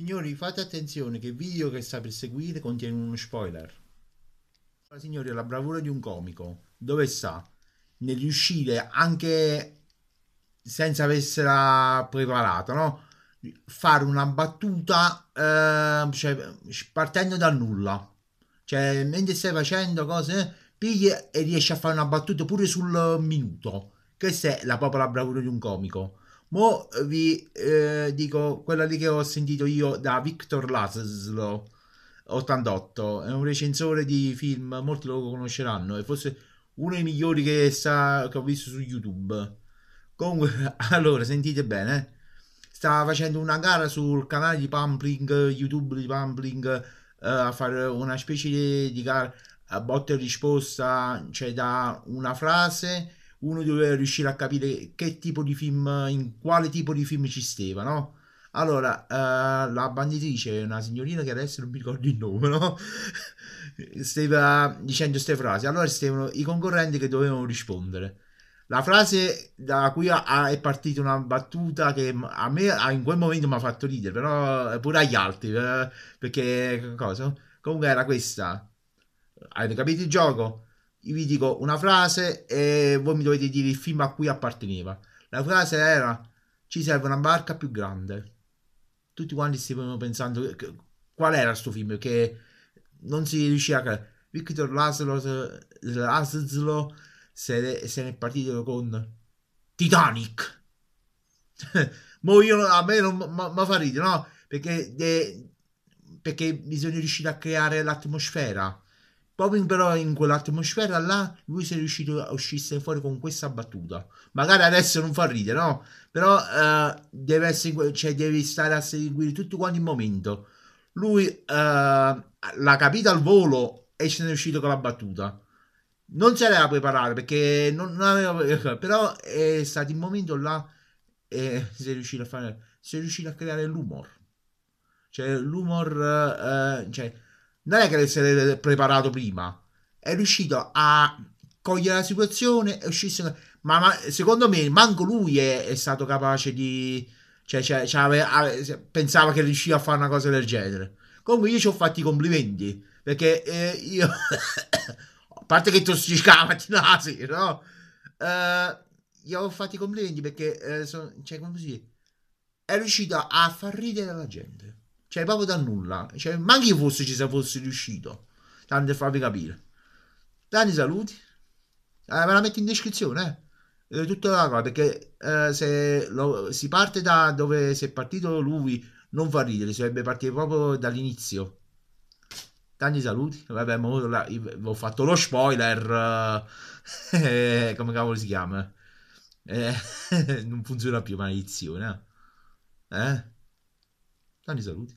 Signori, fate attenzione che il video che sta per seguire contiene uno spoiler. Signori, la bravura di un comico, dove sta? Nel riuscire anche senza averla preparata, no? Fare una battuta eh, cioè, partendo dal nulla. Cioè, mentre stai facendo cose, pigli e riesci a fare una battuta pure sul minuto. Questa è la propria bravura di un comico. Mo eh, vi eh, dico quella lì che ho sentito io da Victor Laszlo 88, è un recensore di film, molti lo conosceranno, e forse uno dei migliori che, sa, che ho visto su YouTube. Comunque, allora, sentite bene, eh. stava facendo una gara sul canale di Pumpling, YouTube di Pumpling, eh, a fare una specie di, di gara a botte e risposta, cioè da una frase uno doveva riuscire a capire che tipo di film, in quale tipo di film ci steva, no? Allora, uh, la banditrice, una signorina che adesso non mi ricordo il nome, no? Stava dicendo queste frasi. Allora stavano i concorrenti che dovevano rispondere. La frase da cui ha, è partita una battuta che a me a, in quel momento mi ha fatto ridere, però eh, pure agli altri, eh, perché cosa? Comunque era questa. Avete capito il gioco? vi dico una frase e voi mi dovete dire il film a cui apparteneva. La frase era ci serve una barca più grande. Tutti quanti stavano pensando che, che, qual era questo film che non si riusciva a capire. Victor Laszlo, Laszlo se, se ne è partito con Titanic. Mo io, a me non mi fa ridere, no? Perché, de, perché bisogna riuscire a creare l'atmosfera Proprio però in quell'atmosfera là lui si è riuscito a uscire fuori con questa battuta. Magari adesso non fa ridere, no? Però uh, deve essere, cioè, devi stare a seguire tutto quanto il momento. Lui uh, l'ha capita al volo e se ne è uscito con la battuta. Non se l'era preparare perché non, non aveva. Però è stato il momento là e si è riuscito a fare. Si è riuscito a creare l'humor. Cioè, l'umor. Uh, cioè, non è che l'essere preparato prima, è riuscito a cogliere la situazione è uscisse. Ma, ma, secondo me, manco lui è, è stato capace di. Cioè, cioè, cioè aveva, aveva, pensava che riusciva a fare una cosa del genere. Comunque, io ci ho fatti i complimenti perché eh, io. a parte che tossicava mattina la sera, no? Eh, gli ho fatti i complimenti perché eh, sono, cioè, come si è riuscito a far ridere la gente. Cioè, proprio da nulla. Cioè, manchi fosse ci se fosse riuscito. Tanto per farvi capire. tanti saluti. Eh, me la metto in descrizione, eh. eh. Tutta la cosa, perché eh, se lo, si parte da dove si è partito lui, non fa ridere, si dovrebbe partire proprio dall'inizio. Tanti saluti, vabbè, mo la, ho fatto lo spoiler, eh, come cavolo si chiama? Eh, non funziona più, maledizione. Eh? eh? Tanti saluti.